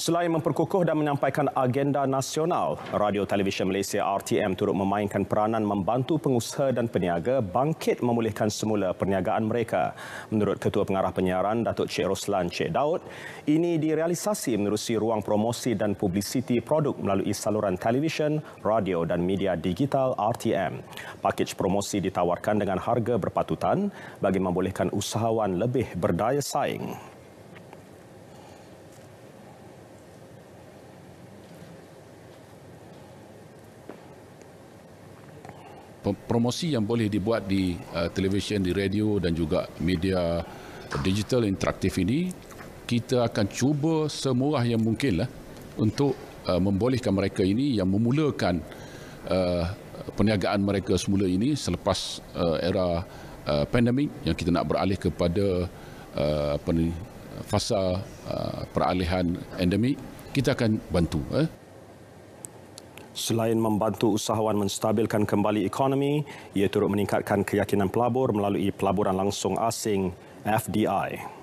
Selain memperkukuh dan menyampaikan agenda nasional, Radio Televisyen Malaysia RTM turut memainkan peranan membantu pengusaha dan peniaga bangkit memulihkan semula perniagaan mereka. Menurut Ketua Pengarah Penyiaran Datuk Cik Roslan Cik Daud, ini direalisasi menerusi ruang promosi dan publisiti produk melalui saluran televisyen, radio dan media digital RTM. Pakej promosi ditawarkan dengan harga berpatutan bagi membolehkan usahawan lebih berdaya saing. promosi yang boleh dibuat di uh, televisyen, di radio dan juga media digital interaktif ini, kita akan cuba semurah yang mungkinlah untuk uh, membolehkan mereka ini yang memulakan uh, perniagaan mereka semula ini selepas uh, era uh, pandemik yang kita nak beralih kepada uh, apa ni, fasa uh, peralihan endemik, kita akan bantu. Eh. Selain membantu usahawan menstabilkan kembali ekonomi, ia turut meningkatkan keyakinan pelabur melalui pelaburan langsung asing FDI.